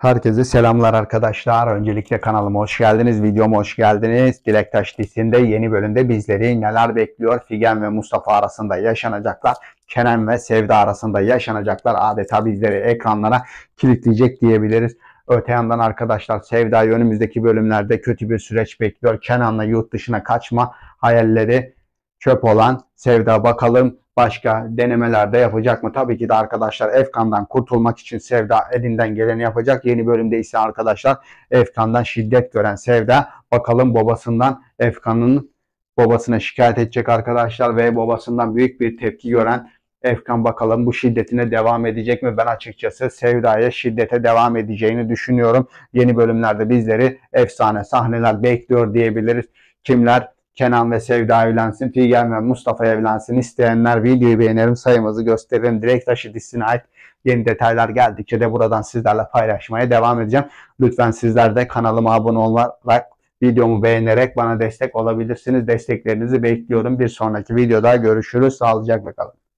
Herkese selamlar arkadaşlar. Öncelikle kanalıma hoş geldiniz. Videoma hoş geldiniz. Dilektaş dizisinde yeni bölümde bizleri neler bekliyor? Figen ve Mustafa arasında yaşanacaklar. Kenan ve Sevda arasında yaşanacaklar. Adeta bizleri ekranlara kilitleyecek diyebiliriz. Öte yandan arkadaşlar Sevda'yı önümüzdeki bölümlerde kötü bir süreç bekliyor. Kenan'la yurt dışına kaçma hayalleri çöp olan Sevda bakalım başka denemelerde yapacak mı? Tabii ki de arkadaşlar Efkan'dan kurtulmak için Sevda elinden geleni yapacak. Yeni bölümde ise arkadaşlar Efkan'dan şiddet gören Sevda bakalım babasından Efkan'ın babasına şikayet edecek arkadaşlar ve babasından büyük bir tepki gören Efkan bakalım bu şiddetine devam edecek mi? Ben açıkçası Sevda'ya şiddete devam edeceğini düşünüyorum. Yeni bölümlerde bizleri efsane sahneler bekliyor diyebiliriz. Kimler? Kenan ve Sevda evlensin, Figen ve Mustafa evlensin isteyenler videoyu beğenirim, sayımızı gösteririm. Direkt Taşı dizisine ait yeni detaylar geldikçe de buradan sizlerle paylaşmaya devam edeceğim. Lütfen sizler de kanalıma abone olarak videomu beğenerek bana destek olabilirsiniz. Desteklerinizi bekliyorum. Bir sonraki videoda görüşürüz. Sağlıcakla kalın.